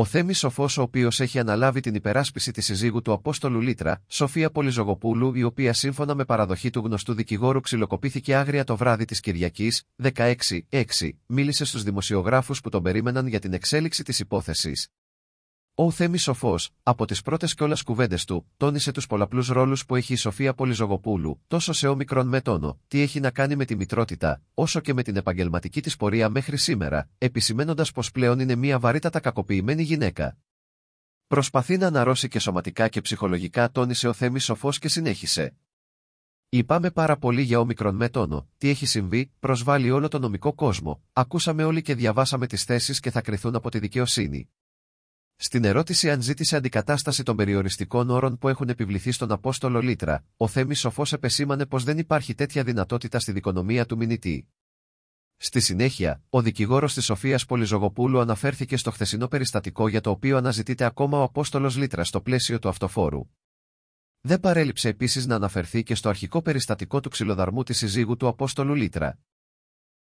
Ο Θέμης ο οποίος έχει αναλάβει την υπεράσπιση της συζύγου του Απόστολου Λίτρα, Σοφία Πολυζογοπούλου, η οποία σύμφωνα με παραδοχή του γνωστού δικηγόρου ξυλοκοπήθηκε άγρια το βράδυ της Κυριακής, 16-6, μίλησε στους δημοσιογράφους που τον περίμεναν για την εξέλιξη της υπόθεσης, ο Θέμης Σοφός, από τις πρώτες κιόλας κουβέντες του, τόνισε τους πολλαπλούς ρόλους που έχει η Σοφία Πολυζογοπούλου, τόσο σε όμικρον με τόνο, τι έχει να κάνει με τη μητρότητα, όσο και με την επαγγελματική της πορεία μέχρι σήμερα, επισημένοντας πως πλέον είναι μια βαρύτατα κακοποιημένη γυναίκα. Προσπαθεί να αναρρώσει και σωματικά και ψυχολογικά, τόνισε ο Θέμης Σοφός και συνέχισε. «Είπαμε πάρα πολύ για όμικρον με τόνο. Τι έχει συμβεί, προσβάλλει όλο τον νομικό κόσμο. Ακούσαμε όλοι και διαβάσαμε τις θέσεις και θα κρυθούν από τη δικαιοσύνη. Στην ερώτηση αν ζήτησε αντικατάσταση των περιοριστικών όρων που έχουν επιβληθεί στον Απόστολο Λίτρα, ο Θέμης Σοφό επεσήμανε πως δεν υπάρχει τέτοια δυνατότητα στη δικονομία του μηνυτή. Στη συνέχεια, ο δικηγόρος της Σοφίας Πολυζογοπούλου αναφέρθηκε στο χθεσινό περιστατικό για το οποίο αναζητείται ακόμα ο Απόστολος Λίτρας στο πλαίσιο του αυτοφόρου. Δεν παρέλειψε επίσης να αναφερθεί και στο αρχικό περιστατικό του ξυλοδαρμού της συζύγου του Απόστολου Λίτρα.